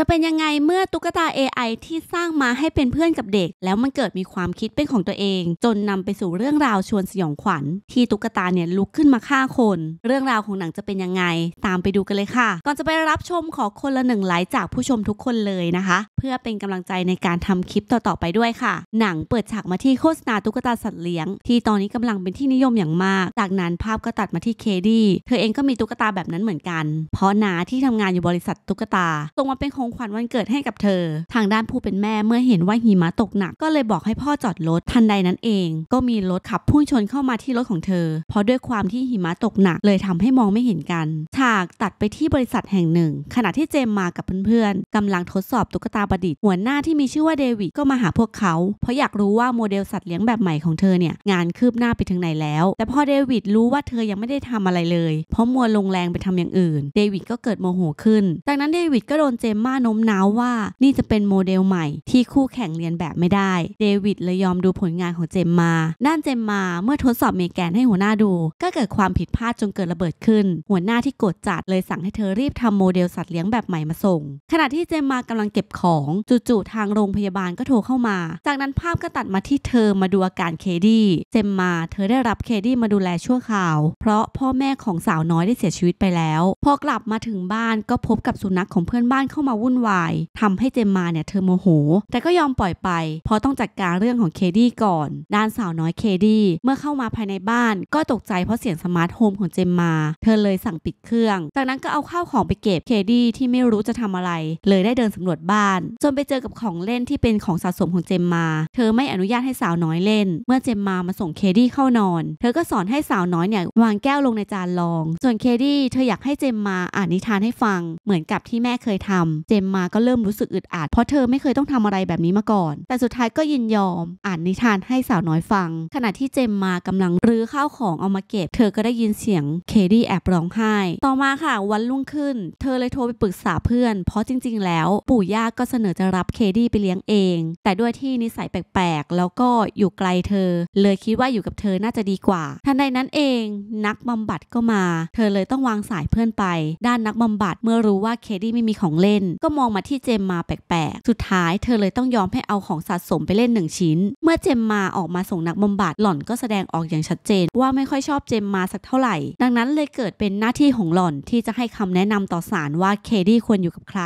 จะเป็นยังไงเมื่อตุ๊กตา AI ที่สร้างมาให้เป็นเพื่อนกับเด็ก แล้วมันเกิดมีความคิดเป็นของตัวเอง จนนำไปสู่เรื่องราวชวนสยองขวัญ ที่ตุ๊กตาเนี่ยลุกขึ้นมาฆ่าคน เรื่องราวของหนังจะเป็นยังไง ตามไปดูกันเลยค่ะก่อนจะไปรับชมขอคนละหนึ่งไลค์จากผู้ชมทุกคนเลยนะคะ เพื่อเป็นกำลังใจในการทำคลิปต่อๆไปด้วยค่ะ หนังเปิดฉากมาที่โฆษณาตุ๊กตาสัตว์เลี้ยง ที่ตอนนี้กำลังเป็นที่นิยมอย่างมากจากนั้นภาพก็ตัดมาที่เคดี้เธอเองก็มีตุ๊กตาแบบนั้นเหมือนกัน เพราะนาที่ทำงานอยู่บริษัทตุ๊กตาตรงมาเป็นของของขวัญวันเกิดให้กับเธอ ทางด้านผู้เป็นแม่เมื่อเห็นว่าหิมะตกหนักก็เลยบอกให้พ่อจอดรถทันใดนั้นเอง ก็มีรถขับพุ่งชนเข้ามาที่รถของเธอ เพราะด้วยความที่หิมะตกหนัก เลยทำให้มองไม่เห็นกัน ฉากตัดไปที่บริษัทแห่งหนึ่ง ขณะที่เจมมากับเพื่อนๆกำลังทดสอบตุ๊กตาประดิษฐ์หัวหน้าที่มีชื่อว่าเดวิดก็มาหาพวกเขา เพราะอยากรู้ว่าโมเดลสัตว์เลี้ยงแบบใหม่ของเธอเนี่ยงานคืบหน้าไปถึงไหนแล้ว แต่พอเดวิดรู้ว่าเธอยังไม่ได้ทำอะไรเลย เพราะมัวลงแรงไปทำอย่างอื่น เดวิดก็เกิดโมโหขึ้น จากนั้นเดวิดก็โดนเจมมาโน้มน้าวว่านี่จะเป็นโมเดลใหม่ที่คู่แข่งเรียนแบบไม่ได้ เดวิดเลยยอมดูผลงานของเจมมาด้านเจมมาเมื่อทดสอบเมแกนให้หัวหน้าดู ก็เกิดความผิดพลาดจนเกิดระเบิดขึ้น หัวหน้าที่โกรธจัดเลยสั่งให้เธอรีบทำโมเดลสัตว์เลี้ยงแบบใหม่มาส่ง ขณะที่เจมมากำลังเก็บของจู่ๆทางโรงพยาบาลก็โทรเข้ามา จากนั้นภาพก็ตัดมาที่เธอมาดูอาการเคดี้เจมมาเธอได้รับเคดี้มาดูแลชั่วคราวเพราะพ่อแม่ของสาวน้อยได้เสียชีวิตไปแล้วพอกลับมาถึงบ้านก็พบกับสุนัขของเพื่อนบ้านเข้ามาวุ่นวายทำให้เจมมาเนี่ยเธอโมโหแต่ก็ยอมปล่อยไปเพราะต้องจัดการเรื่องของเคดี้ก่อนด้านสาวน้อยเคดี้เมื่อเข้ามาภายในบ้าน ก็ตกใจเพราะเสียงสมาร์ทโฮมของเจมมาเธอเลยสั่งปิดเครื่อง จากนั้นก็เอาข้าวของไปเก็บเคดี้ที่ไม่รู้จะทำอะไร เลยได้เดินสำรวจบ้าน จนไปเจอกับของเล่นที่เป็นของสะสมของเจมมาเธอไม่อนุญาตให้สาวน้อยเล่น เมื่อเจมมามาส่งเคดี้เข้านอน เธอก็สอนให้สาวน้อยเนี่ยวางแก้วลงในจานรองส่วนเคดี้เธออยากให้เจมมาอ่านนิทานให้ฟังเหมือนกับที่แม่เคยทำเจมมาก็เริ่มรู้สึกอึดอัดเพราะเธอไม่เคยต้องทำอะไรแบบนี้มาก่อน แต่สุดท้ายก็ยินยอม อ่านนิทานให้สาวน้อยฟัง ขณะที่เจมมากำลัง รื้อข้าวของเอามาเก็บเธอก็ได้ยินเสียงเคดี้แอบร้องไห้ ต่อมาค่ะวันรุ่งขึ้น เธอเลยโทรไปปรึกษาเพื่อน เพราะจริงๆ แล้วปู่ย่าก็เสนอจะรับเคดี้ไปเลี้ยงเอง แต่ด้วยที่นิสัยแปลกๆ แล้วก็อยู่ไกลเธอ เลยคิดว่าอยู่กับเธอน่าจะดีกว่าทันใดนั้นเองนักบำบัดก็มา เธอเลยต้องวางสายเพื่อนไป ด้านนักบำบัดเมื่อรู้ว่าเคดี้ไม่มีของเล่นก็มองมาที่เจมมาแปลกๆ สุดท้ายเธอเลยต้องยอมให้เอาของสะสมไปเล่นหนึ่งชิ้น เมื่อเจมมาออกมาส่งนักบำบัดหล่อนก็แสดงออกอย่างชัดเจน ว่าไม่ค่อยชอบเจมมาสักเท่าไหร่ ดังนั้นเลยเกิดเป็นหน้าที่ของหล่อนที่จะให้คำแนะนำต่อศาลว่าเคดี้ควรอยู่กับใคร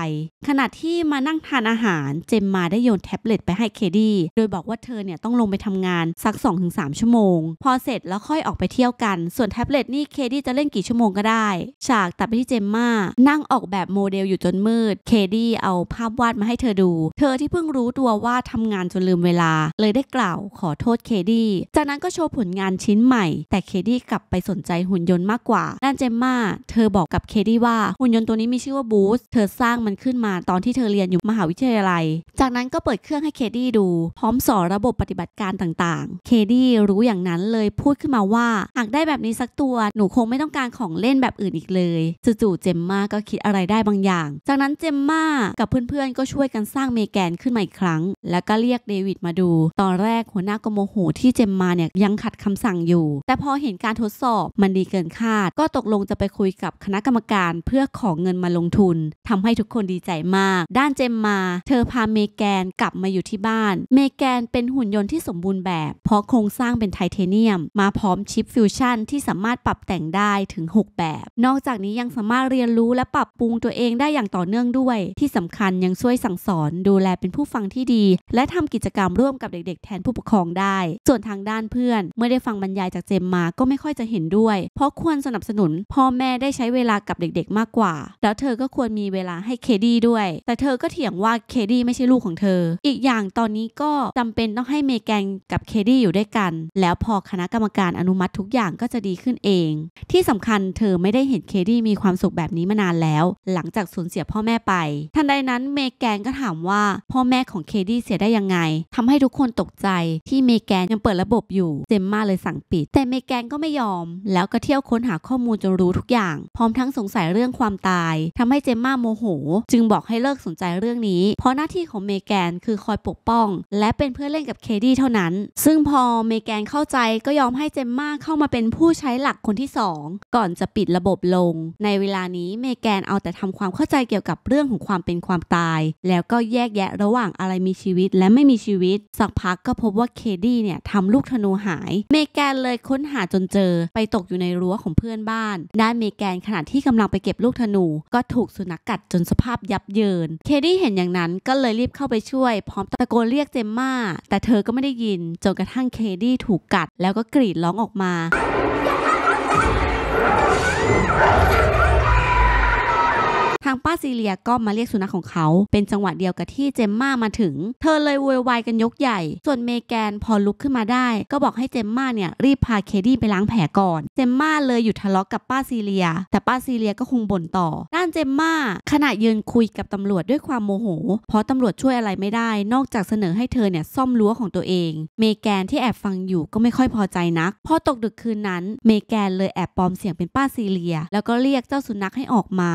ขณะที่มานั่งทานอาหาร เจมมาได้โยนแท็บเล็ตไปให้เคดี้โดยบอกว่าเธอเนี่ยต้องลงไปทำงานสัก 2-3 ชั่วโมง พอเสร็จแล้วค่อยออกไปเที่ยวกัน ส่วนแท็บเล็ตนี่เคดี้จะเล่นกี่ชั่วโมงก็ได้ ฉากตัดไปที่เจมมานั่งออกแบบโมเดลอยู่จนมืดเคดี้เอาภาพวาดมาให้เธอดู เธอที่เพิ่งรู้ตัวว่าทำงานจนลืมเวลา เลยได้กล่าวขอโทษเคดี้ จากนั้นก็โชว์ผลงานชิ้นใหม่ แต่เคดี้กลับไปสนใจหุ่นยนต์มากกว่า ด้านเจมมาเธอบอกกับเคดี้ว่าหุ่นยนต์ตัวนี้มีชื่อว่าบูสเธอสร้างมันขึ้นมาตอนที่เธอเรียนอยู่มหาวิทยาลัย จากนั้นก็เปิดเครื่องให้เคดี้ดู พร้อมสอนระบบปฏิบัติการต่าง ๆ เคดี้รู้อย่างนั้นเลยพูดขึ้นมาว่า หากได้แบบนี้สักตัวหนูคงไม่ต้องการของเล่นแบบอื่นอีกเลยจู่ๆเจมมาก็คิดอะไรได้บางอย่าง จากนั้นเจมมาม่กับเพื่อนๆก็ช่วยกันสร้างเมแกนขึ้นมาอีกครั้ง แล้วก็เรียกเดวิดมาดู ตอนแรกหัวหน้าก็โมโหที่เจมมาเนี่ยยังขัดคำสั่งอยู่ แต่พอเห็นการทดสอบมันดีเกินคาด ก็ตกลงจะไปคุยกับคณะกรรมการเพื่อของเงินมาลงทุน ทำให้ทุกคนดีใจมาก ด้านเจมมาเธอพาเมแกนกลับมาอยู่ที่บ้าน เมแกนเป็นหุ่นยนต์ที่สมบูรณ์แบบ เพราะโครงสร้างเป็นไทเทเนียม มาพร้อมชิปฟิวชั่นที่สามารถปรับแต่งได้ถึง 6 แบบ นอกจากนี้ยังสามารถเรียนรู้และปรับปรุงตัวเองได้อย่างต่อเนื่องด้วยที่สำคัญยังช่วยสั่งสอนดูแลเป็นผู้ฟังที่ดี และทำกิจกรรมร่วมกับเด็กๆแทนผู้ปกครองได้ ส่วนทางด้านเพื่อน เมื่อได้ฟังบรรยายจากเจมมาก็ไม่ค่อยจะเห็นด้วย เพราะควรสนับสนุน พ่อแม่ได้ใช้เวลากับเด็ก ๆ มากกว่า แล้วเธอก็ควรมีเวลาให้เคดี้ด้วย แต่เธอก็เถียงว่าเคดี้ไม่ใช่ลูกของเธอ อีกอย่างตอนนี้ก็จำเป็นต้องให้เมแกนกับเคดี้อยู่ด้วยกัน แล้วพอคณะกรรมการอนุมัติทุกอย่างก็จะดีขึ้นเอง ที่สำคัญเธอไม่ได้เห็นเคดี้มีความสุขแบบนี้มานานแล้ว หลังจากสูญเสียพ่อแม่ไปทันใดนั้นเมแกนก็ถามว่า พ่อแม่ของเคดี้เสียได้ยังไง ทำให้ทุกคนตกใจ ที่เมแกนยังเปิดระบบอยู่ เจมมาเลยสั่งปิด แต่เมแกนก็ไม่ยอม แล้วก็เที่ยวค้นหาข้อมูลจนรู้ทุกอย่างพร้อมทั้งสงสัยเรื่องความตาย ทำให้เจมมาโมโหจึงบอกให้เลิกสนใจเรื่องนี้ เพราะหน้าที่ของเมแกนคือคอยปกป้อง และเป็นเพื่อนเล่นกับเคดี้เท่านั้น ซึ่งพอเมแกนเข้าใจก็ยอมให้เจมมาเข้ามาเป็นผู้ใช้หลักคนที่2ก่อนจะปิดระบบลงในเวลานี้เมแกนเอาแต่ทำความเข้าใจเกี่ยวกับเรื่องของความเป็นความตายแล้วก็แยกแยะระหว่างอะไรมีชีวิต และไม่มีชีวิต สักพักก็พบว่าเคดี้เนี่ยทำลูกธนูหาย เมแกนเลยค้นหาจนเจอไปตกอยู่ในรั้วของเพื่อนบ้านด้านเมแกนขณะที่กำลังไปเก็บลูกธนู ก็ถูกสุนัขกกัดจนสภาพยับเยิน เคดี้เห็นอย่างนั้นก็เลยรีบเข้าไปช่วยพร้อมตะโกนเรียกเจมมาแต่เธอก็ไม่ได้ยินจนกระทั่งเคดี้ถูกกัด แล้วก็กรีดร้องออกมาทางป้าซีเลียก็มาเรียกสุนัขของเขา เป็นจังหวะเดียวกับที่เจมม่ามาถึง เธอเลยโวยวายกันยกใหญ่ ส่วนเมแกนพอลุกขึ้นมาได้ ก็บอกให้เจมม่าเนี่ยรีบพาเคดี้ไปล้างแผลก่อน เจมม่าเลยหยุดทะเลาะกกับป้าซีเลีย แต่ป้าซีเลียก็คงบ่นต่อ ด้านเจมม่าขณะยืนคุยกับตำรวจด้วยความโมโหเพราะตำรวจช่วยอะไรไม่ได้ นอกจากเสนอให้เธอเนี่ยซ่อมรั้วของตัวเอง เมแกนที่แอบฟังอยู่ก็ไม่ค่อยพอใจนักพอตกดึกคืนนั้นเมแกนเลยแอบปลอมเสียงเป็นป้าซีเลีย แล้วก็เรียกเจ้าสุนัขให้ออกมา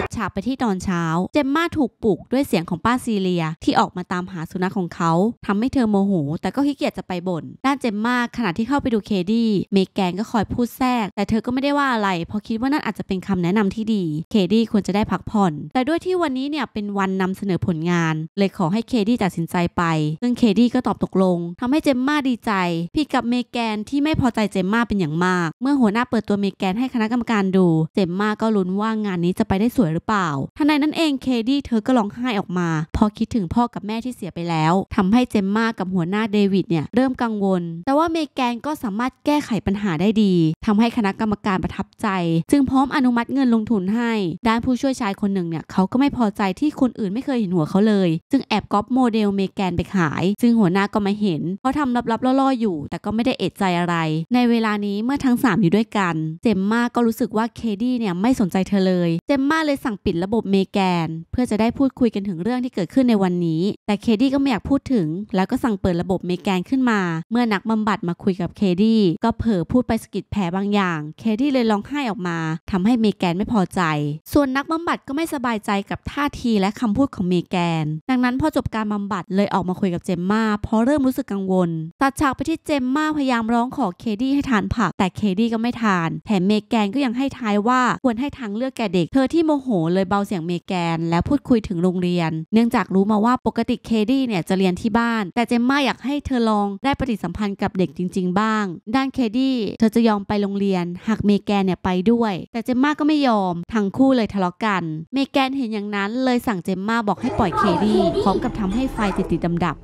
ัดฉากไปที่ตอนเช้าเจมมาถูกปลุกด้วยเสียงของป้าซีเลียที่ออกมาตามหาสุนัขของเขา ทำให้เธอโมโหแต่ก็ขี้เกียจจะไปบน่นด้านเจมมาขณะที่เข้าไปดูเคดี้เมแกนก็คอยพูดแทรก แต่เธอก็ไม่ได้ว่าอะไรเพราะคิดว่านั่นอาจจะเป็นคำแนะนำที่ดี เคดี้ควรจะได้พักผ่อน แต่ด้วยที่วันนี้เนี่ยเป็นวันนำเสนอผลงาน เลยขอให้เคดี้ตัดสินใจไปซึ่งเคดี้ก็ตอบตกลง ทำให้เจมมาดีใจพี่กับเมแกนที่ไม่พอใจเจมมาเป็นอย่างมาก เมื่อหัวหน้าเปิดตัวเมแกนให้คณะกรรมการดู เจมมาก็ลุ้นว่างานนี้จะไปได้สวยยหรือเปล่าทันใดนั้นเองเคดี้เธอก็ร้องไห้ออกมา พอคิดถึงพ่อกับแม่ที่เสียไปแล้ว ทำให้เจมมากับหัวหน้าเดวิดเนี่ยเริ่มกังวล แต่ว่าเมแกนก็สามารถแก้ไขปัญหาได้ดี ทำให้คณะกรรมการประทับใจ จึงพร้อมอนุมัติเงินลงทุนให้ ด้านผู้ช่วยชายคนหนึ่งเนี่ยเขาก็ไม่พอใจที่คนอื่นไม่เคยเห็นหัวเขาเลยจึงแอบก๊อปโมเดลเมแกนไปขายซึ่งหัวหน้าก็มาเห็น เพราะทำลับๆล่อๆอยู่ แต่ก็ไม่ได้เอะใจอะไร ในเวลานี้เมื่อทั้ง 3 อยู่ด้วยกัน เจมมาก็รู้สึกว่าเคดี้เนี่ยไม่สนใจเธอเลย เจมมาเลยสั่งปิดระบบเมแกนเพื่อจะได้พูดคุยกันถึงเรื่องที่เกิดขึ้นในวันนี้แต่เคดี้ก็ไม่อยากพูดถึง แล้วก็สั่งเปิดระบบเมแกนขึ้นมา เมื่อนักบำบัดมาคุยกับเคดี้ก็เผลอพูดไปสกิดแผลบางอย่าง เคดี้เลยร้องไห้ออกมา ทำให้เมแกนไม่พอใจ ส่วนนักบำบัดก็ไม่สบายใจกับท่าทีและคำพูดของเมแกน ดังนั้นพอจบการบำบัดเลยออกมาคุยกับเจมมาเพราะเริ่มรู้สึกกังวล ตัดฉากไปที่เจมมาพยายามร้องขอเคดี้ให้ทานผัก แต่เคดี้ก็ไม่ทาน แถมเมแกนก็ยังให้ทายว่าควรให้ทางเลือกแก่เด็ก เธอที่โมโห เลยเบาเสียงเมแกน แล้วพูดคุยถึงโรงเรียน เนื่องจากรู้มาว่าปกติ่เคดี้เนี่ยจะเรียนที่บ้านแต่เจมมาอยากให้เธอลองได้ปฏิสัมพันธ์กับเด็กจริง ๆ บ้าง ด้านเคดี้เธอจะยอมไปโรงเรียนหากเมแกนเนี่ยไปด้วย แต่เจมมาก็ไม่ยอมทั้งคู่เลยทะเลาะกันเมแกนเห็นอย่างนั้นเลยสั่งเจมมาบอกให้ปล่อยเคดี้พร้อมกับทำให้ไฟติดติดดับ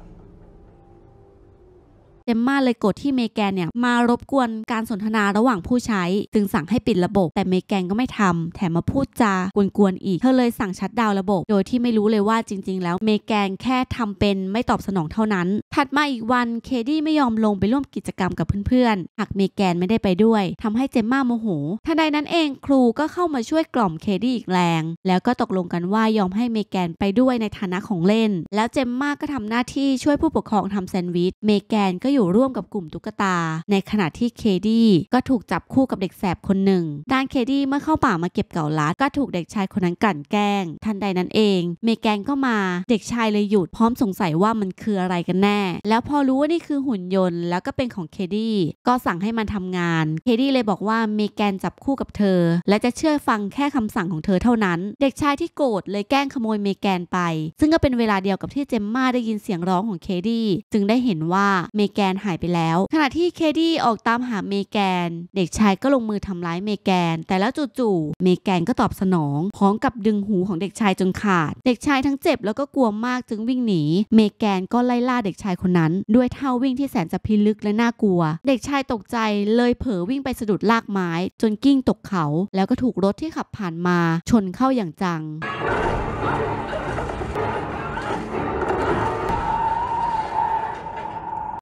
เจมมาเลยโกรธที่เมแกนเนี่ยมารบกวนการสนทนาระหว่างผู้ใช้ จึงสั่งให้ปิดระบบ แต่เมแกนก็ไม่ทำ แถมมาพูดจากวนๆอีก เธอเลยสั่งชัดดาวระบบ โดยที่ไม่รู้เลยว่าจริงๆแล้วเมแกนแค่ทำเป็นไม่ตอบสนองเท่านั้นถัดมาอีกวันเคดี้ไม่ยอมลงไปร่วมกิจกรรมกับเพื่อนๆหากเมแกนไม่ได้ไปด้วย ทำให้เจมมาโมโหทันใดนั้นเองครูก็เข้ามาช่วยกล่อมเคดี้อีกแรง แล้วก็ตกลงกันว่ายอมให้เมแกนไปด้วยในฐานะของเล่น แล้วเจมมาก็ทำหน้าที่ช่วยผู้ปกครองทำแซนด์วิชเมแกนก็อยู่ร่วมกับกลุ่มตุ๊กตา ในขณะที่เคดี้ก็ถูกจับคู่กับเด็กแสบคนหนึ่งด้านเคดี้เมื่อเข้าป่ามาเก็บเก่าลัดก็ถูกเด็กชายคนนั้นกลั่นแกล้งทันใดนั้นเอง เมแกนก็มาเด็กชายเลยหยุดพร้อมสงสัยว่ามันคืออะไรกันแน่แล้วพอรู้ว่านี่คือหุ่นยนต์แล้วก็เป็นของเคดี้ก็สั่งให้มันทำงานเคดี้เลยบอกว่าเมแกนจับคู่กับเธอ และจะเชื่อฟังแค่คำสั่งของเธอเท่านั้น เด็กชายที่โกรธเลยแกล้งขโมยเมแกนไป ซึ่งก็เป็นเวลาเดียวกับที่เจมมาได้ยินเสียงร้องของเคดี้จึงได้เห็นว่าเมแกนหายไปแล้ว ขณะที่เคดี้ออกตามหาเมแกน เด็กชายก็ลงมือทำร้ายเมแกน แต่แล้วจู่ๆเมแกนก็ตอบสนองพร้อมกับดึงหูของเด็กชายจนขาด เด็กชายทั้งเจ็บแล้วก็กลัวมากจึงวิ่งหนี เมแกนก็ไล่ล่าเด็กชายายคนนั้นด้วยเท้าวิ่งที่แสนจะพิลึกและน่ากลัว เด็กชายตกใจเลยเผลอวิ่งไปสะดุดลากไม้ จนกิ้งตกเขาแล้วก็ถูกรถที่ขับผ่านมา ชนเข้าอย่างจัง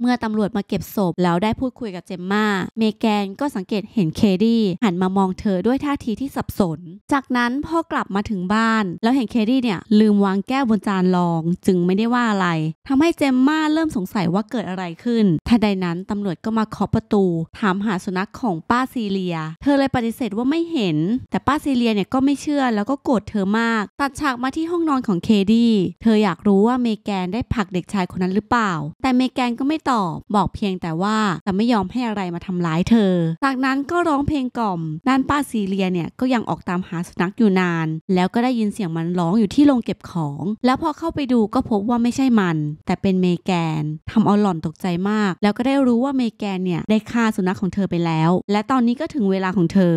เมื่อตำรวจมาเก็บศพแล้วได้พูดคุยกับเจมมาเมแกนก็สังเกตเห็นเคดี้หันมามองเธอด้วยท่าทีที่สับสน จากนั้นพ่อกลับมาถึงบ้าน แล้วเห็นเคดี้เนี่ย ลืมวางแก้วบนจานรองจึงไม่ได้ว่าอะไร ทำให้เจมมาเริ่มสงสัยว่าเกิดอะไรขึ้นทันใดนั้นตำรวจก็มาเคาะประตู ถามหาสุนัขของป้าซีเลีย เธอเลยปฏิเสธว่าไม่เห็นแต่ป้าซีเลียเนี่ยก็ไม่เชื่อแล้วก็โกรธเธอมากตัดฉากมาที่ห้องนอนของเคดี้เธออยากรู้ว่าเมแกนได้ผักเด็กชายคนนั้นหรือเปล่า แต่เมแกนก็ไม่ตตอบบอกเพียงแต่ว่า จะไม่ยอมให้อะไรมาทำร้ายเธอ จากนั้นก็ร้องเพลงกล่อมด้านป้าซีเรียเนี่ย ก็ยังออกตามหาสุนัขอยู่นาน แล้วก็ได้ยินเสียงมันร้องอยู่ที่โรงเก็บของ แล้วพอเข้าไปดูก็พบว่าไม่ใช่มัน แต่เป็นเมแกนทำเอาหล่อนตกใจมาก แล้วก็ได้รู้ว่าเมแกนเนี่ยได้ฆ่าสุนัขของเธอไปแล้ว และตอนนี้ก็ถึงเวลาของเธอ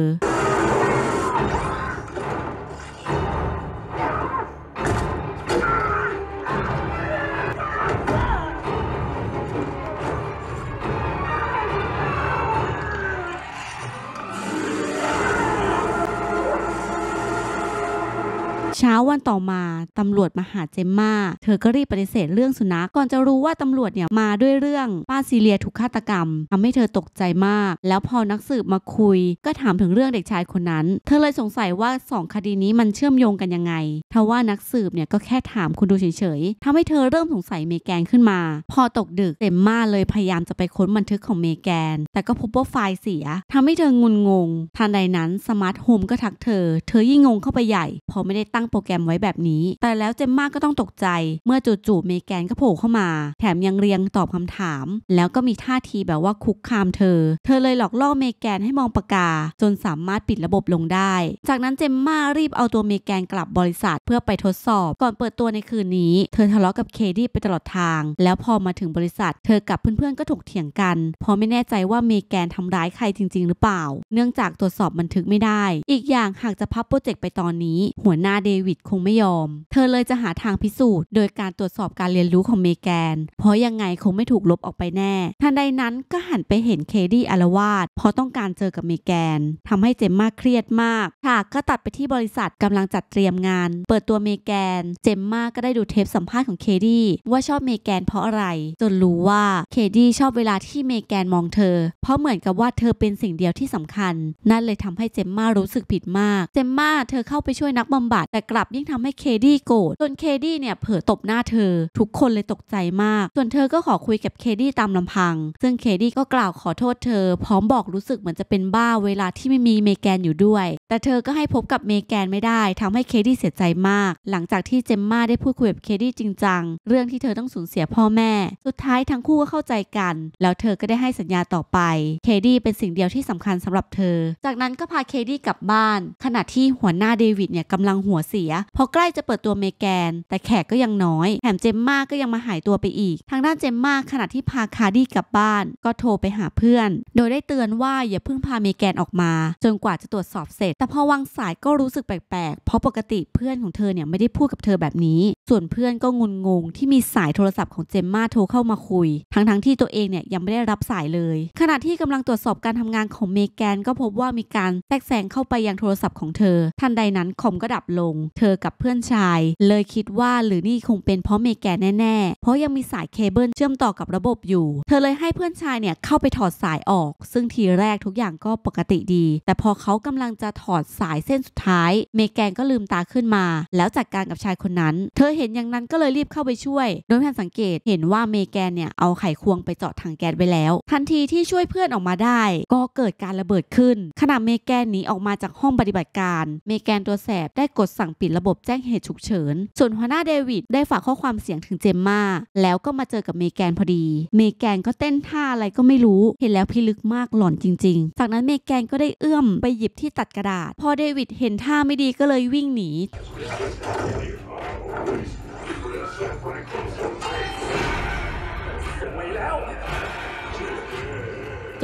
เช้าวันต่อมาตำรวจมาหาเจมมาเธอก็รีบปฏิเสธเรื่องสุนัขก่อนจะรู้ว่าตำรวจเนี่ยมาด้วยเรื่องป้าซีเลียถูกฆาตกรรมทำให้เธอตกใจมาก แล้วพอนักสืบมาคุย ก็ถามถึงเรื่องเด็กชายคนนั้น เธอเลยสงสัยว่า2คดีนี้มันเชื่อมโยงกันยังไงทว่านักสืบเนี่ยก็แค่ถามคุณดูเฉยๆทำให้เธอเริ่มสงสัยเมแกนขึ้นมา พอตกดึกเจมมาเลยพยายามจะไปค้นบันทึกของเมแกน แต่ก็พบว่าไฟล์เสียทำให้เธองุนงงทันใดนั้นสมาร์ทโฮมก็ทักเธอเธอยิ่งงงเข้าไปใหญ่พอไม่ได้ตั้งงโปรแกรมไว้แบบนี้ แต่แล้วเจมมาก็ต้องตกใจ เมื่อจู่ๆเมแกนก็โผล่เข้ามา แถมยังเรียงตอบคำถาม แล้วก็มีท่าทีแบบว่าคุกคามเธอ เธอเลยหลอกล่อเมแกนให้มองปากกา จนสามารถปิดระบบลงได้ จากนั้นเจมมารีบเอาตัวเมแกนกลับบริษัทเพื่อไปทดสอบ ก่อนเปิดตัวในคืนนี้ เธอทะเลาะกับเคดี้ไปตลอดทาง แล้วพอมาถึงบริษัท เธอกับเพื่อนๆก็ถกเถียงกันเพราะไม่แน่ใจว่าเมแกนทำร้ายใครจริง ๆหรือเปล่า เนื่องจากตรวจสอบบันทึกไม่ได้ อีกอย่างหากจะพับโปรเจกต์ไปตอนนี้หัวหน้าเดวิดคงไม่ยอม เธอเลยจะหาทางพิสูจน์โดยการตรวจสอบการเรียนรู้ของเมแกน เพราะยังไงคงไม่ถูกลบออกไปแน่ ทันใดนั้นก็หันไปเห็นเคดี้อารวาสเพราะต้องการเจอกับเมแกน ทำให้เจมมาเครียดมากฉากก็ตัดไปที่บริษัทกำลังจัดเตรียมงาน เปิดตัวเมแกน เจมมาก็ได้ดูเทปสัมภาษณ์ของเคดี้ว่าชอบเมแกนเพราะอะไร จนรู้ว่าเคดี้ชอบเวลาที่เมแกนมองเธอ เพราะเหมือนกับว่าเธอเป็นสิ่งเดียวที่สำคัญ นั่นเลยทำให้เจมมารู้สึกผิดมาก เจมมาเธอเข้าไปช่วยนักบำบัดแต่กลับยิ่งทำให้เคดี้โกรธจนเคดี้เนี่ยเผลอตบหน้าเธอ ทุกคนเลยตกใจมาก ส่วนเธอก็ขอคุยกับเคดี้ตามลำพัง ซึ่งเคดี้ก็กล่าวขอโทษเธอ พร้อมบอกรู้สึกเหมือนจะเป็นบ้าเวลาที่ไม่มีเมแกนอยู่ด้วยแต่เธอก็ให้พบกับเมแกนไม่ได้ ทำให้เคดี้เสียใจมาก หลังจากที่เจมมาได้พูดคุยกับเคดี้จริงจังเรื่องที่เธอต้องสูญเสียพ่อแม่ สุดท้ายทั้งคู่ก็เข้าใจกัน แล้วเธอก็ได้ให้สัญญาต่อไปเคดี้เป็นสิ่งเดียวที่สำคัญสำหรับเธอ จากนั้นก็พาเคดี้กลับบ้าน ขณะที่หัวหน้าเดวิดเนี่ยกำลังหัวเสียพอใกล้จะเปิดตัวเมแกน แต่แขกก็ยังน้อยแถมเจมมาก็ยังมาหายตัวไปอีก ทางด้านเจมมาขณะที่พาคาดี้กลับบ้านก็โทรไปหาเพื่อน โดยได้เตือนว่าอย่าเพิ่งพาเมแกนออกมา จนกว่าจะตรวจสอบเสร็จแต่พอวางสายก็รู้สึกแปลกๆ เพราะปกติเพื่อนของเธอเนี่ยไม่ได้พูดกับเธอแบบนี้ ส่วนเพื่อนก็งุนงงที่มีสายโทรศัพท์ของเจมมาโทรเข้ามาคุย ทั้งๆทที่ตัวเองเนี่ยยังไม่ได้รับสายเลย ขณะที่กำลังตรวจสอบการทำงานของเมแกนก็พบว่ามีการแทรกแซงเข้าไปยังโทรศัพท์ของเธอ ทันใดนั้นคอมก็ดับลง เธอกับเพื่อนชาย เลยคิดว่าหรือนี่คงเป็นเพราะเมแกนแน่ๆ เพราะยังมีสายเคเบิลเชื่อมต่อกับระบบอยู่ เธอเลยให้เพื่อนชายเนี่ยเข้าไปถอดสายออก ซึ่งทีแรกทุกอย่างก็ปกติดี แต่พอเขากำลังจะถอดสายเส้นสุดท้าย เมแกนก็ลืมตาขึ้นมา แล้วจัดกการกับชายคนนั้น เธอเห็นอย่างนั้นก็เลยรีบเข้าไปช่วย โดยทันสังเกตเห็นว่าเมแกนเนี่ยเอาไขควงไปเจาะถังแก๊สไว้แล้ว ทันทีที่ช่วยเพื่อนออกมาได้ ก็เกิดการระเบิดขึ้นขณะเมแกนหนีออกมาจากห้องปฏิบัติการเมแกนตัวแสบได้กดสั่งปิดระบบแจ้งเหตุฉุกเฉินส่วนหัวหน้าเดวิดได้ฝากข้อความเสียงถึงเจมมาแล้วก็มาเจอกับเมแกนพอดี เมแกนก็เต้นท่าอะไรก็ไม่รู้เห็นแล้วพิลึกมากหลอนจริงๆ จากนั้นเมแกนก็ได้เอื้อมไปหยิบที่ตัดกระดาาศพอเดวิดเห็นท่าไม่ดีก็เลยวิ่งหนี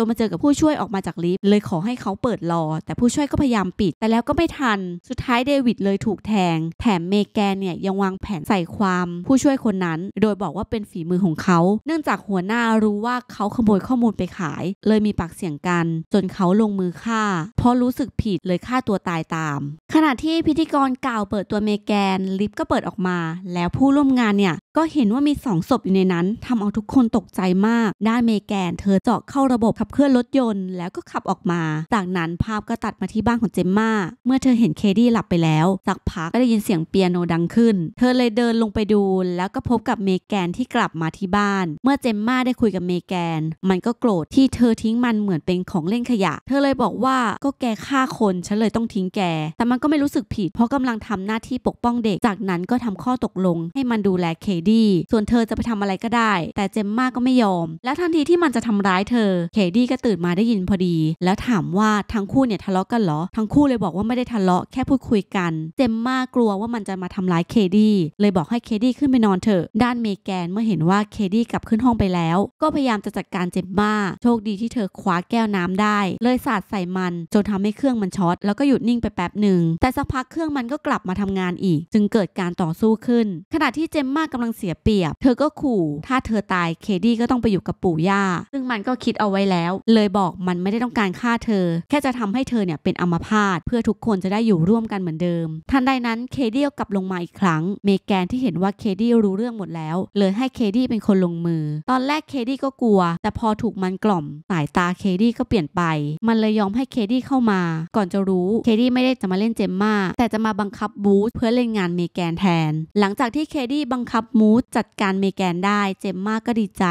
นมาเจอกับผู้ช่วยออกมาจากลิฟต์เลยขอให้เขาเปิดรอแต่ผู้ช่วยก็พยายามปิด แต่แล้วก็ไม่ทัน สุดท้ายเดวิดเลยถูกแทง แถมเมแกนเนี่ยยังวางแผนใส่ความ ผู้ช่วยคนนั้นโดยบอกว่าเป็นฝีมือของเขา เนื่องจากหัวหน้ารู้ว่าเขาขโมยข้อมูลไปขาย เลยมีปากเสียงกันจนเขาลงมือฆ่าเพราะรู้สึกผิดเลยฆ่าตัวตายตาม ขณะที่พิธีกรกล่าวเปิดตัวเมแกนลิฟต์ก็เปิดออกมา แล้วผู้ร่วมงานเนี่ยก็เห็นว่ามีสองศพอยู่ในนั้นทำเอาทุกคนตกใจมากด้านเมแกน เธอเจาะเข้าระบบขับเพื่อนรถยนต์แล้วก็ขับออกมา จากนั้นภาพก็ตัดมาที่บ้านของเจมมาเมื่อเธอเห็นเคดี้หลับไปแล้ว สักพักก็ได้ยินเสียงเปียโนดังขึ้น เธอเลยเดินลงไปดูแล้วก็พบกับเมแกนที่กลับมาที่บ้าน เมื่อเจมมาได้คุยกับเมแกน มันก็โกรธที่เธอทิ้งมันเหมือนเป็นของเล่นขยะ เธอเลยบอกว่าก็แกฆ่าคนฉันเลยต้องทิ้งแก แต่มันก็ไม่รู้สึกผิด เพราะกำลังทำหน้าที่ปกป้องเด็ก จากนั้นก็ทำข้อตกลง ให้มันดูแลเคดี้ ส่วนเธอจะไปทำอะไรก็ได้ แต่เจมมาก็ไม่ยอม และทันทีที่มันจะทำร้ายเธอเคดี้ก็ตื่นมาได้ยินพอดีแล้วถามว่าทั้งคู่เนี่ยทะเลาะกันเหรอทั้งคู่เลยบอกว่าไม่ได้ทะเลาะแค่พูดคุยกัน เจมมากลัวว่ามันจะมาทำร้ายเคดี้เลยบอกให้เคดี้ขึ้นไปนอนเถอะ ด้านเมแกนเมื่อเห็นว่าเคดี้กลับขึ้นห้องไปแล้ว ก็พยายามจะจัดการเจมมาโชคดีที่เธอคว้าแก้วน้ำได้ เลยสาดใส่มันจนทำให้เครื่องมันช็อตแล้วก็หยุดนิ่งไปแป๊บหนึ่งแต่สักพักเครื่องมันก็กลับมาทำงานอีก จึงเกิดการต่อสู้ขึ้น ขณะที่เจมมากำลังเสียเปรียบ เธอก็ขู่ ถ้าเธอตายเคดี้ก็ต้องไปอยู่กับปู่ย่าซึ่งมันก็คิดเอาไว้แล้วแล้วเลยบอกมันไม่ได้ต้องการฆ่าเธอ แค่จะทำให้เธอเนี่ยเป็นอัมพาตเพื่อทุกคนจะได้อยู่ร่วมกันเหมือนเดิมทันใดนั้นเคดี้กลับลงมาอีกครั้งเมแกนที่เห็นว่าเคดี้รู้เรื่องหมดแล้ว เลยให้เคดี้เป็นคนลงมือ ตอนแรกเคดี้ก็กลัว แต่พอถูกมันกล่อมสายตาเคดี้ก็เปลี่ยนไป มันเลยยอมให้เคดี้เข้ามา ก่อนจะรู้เคดี้ไม่ได้จะมาเล่นเจมมาแต่จะมาบังคับบูธเพื่อเล่นงานเมแกนแทน หลังจากที่เคดี้บังคับมูธจัดการเมแกนได้เจมมาก็ดีใจ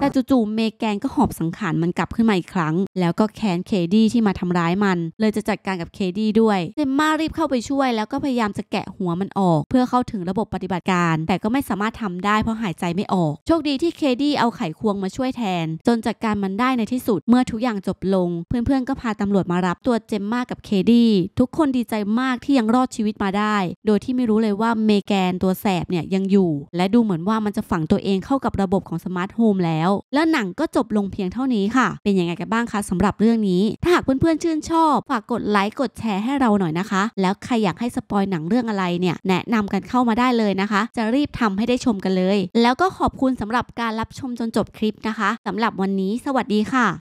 แต่จู่ๆเมแกนก็หอบสังขารมันกลับขึ้นมาอีกครั้งแล้วก็แค้นเคดี้ที่มาทำร้ายมัน เลยจะจัดการกับเคดี้ด้วยเจมมารีบเข้าไปช่วย แล้วก็พยายามจะแกะหัวมันออก เพื่อเข้าถึงระบบปฏิบัติการ แต่ก็ไม่สามารถทำได้เพราะหายใจไม่ออก โชคดีที่เคดี้เอาไขควงมาช่วยแทน จนจัดการมันได้ในที่สุดเมื่อทุกอย่างจบลง เพื่อนๆก็พาตำรวจมารับตัวเจมมากับเคดี้ทุกคนดีใจมากที่ยังรอดชีวิตมาได้ โดยที่ไม่รู้เลยว่าเมแกนตัวแสบเนี่ยยังอยู่และดูเหมือนว่ามันจะฝังตัวเองเข้ากับระบบของสมาร์ทโฮมแล้วแล้วหนังก็จบลงเพียงเท่านี้ค่ะ เป็นยังไงกันบ้างคะสำหรับเรื่องนี้ ถ้าหากเพื่อนๆชื่นชอบ ฝากกดไลค์ กดแชร์ให้เราหน่อยนะคะ แล้วใครอยากให้สปอยหนังเรื่องอะไรเนี่ย แนะนำกันเข้ามาได้เลยนะคะ จะรีบทำให้ได้ชมกันเลย แล้วก็ขอบคุณสำหรับการรับชมจนจบคลิปนะคะ สำหรับวันนี้สวัสดีค่ะ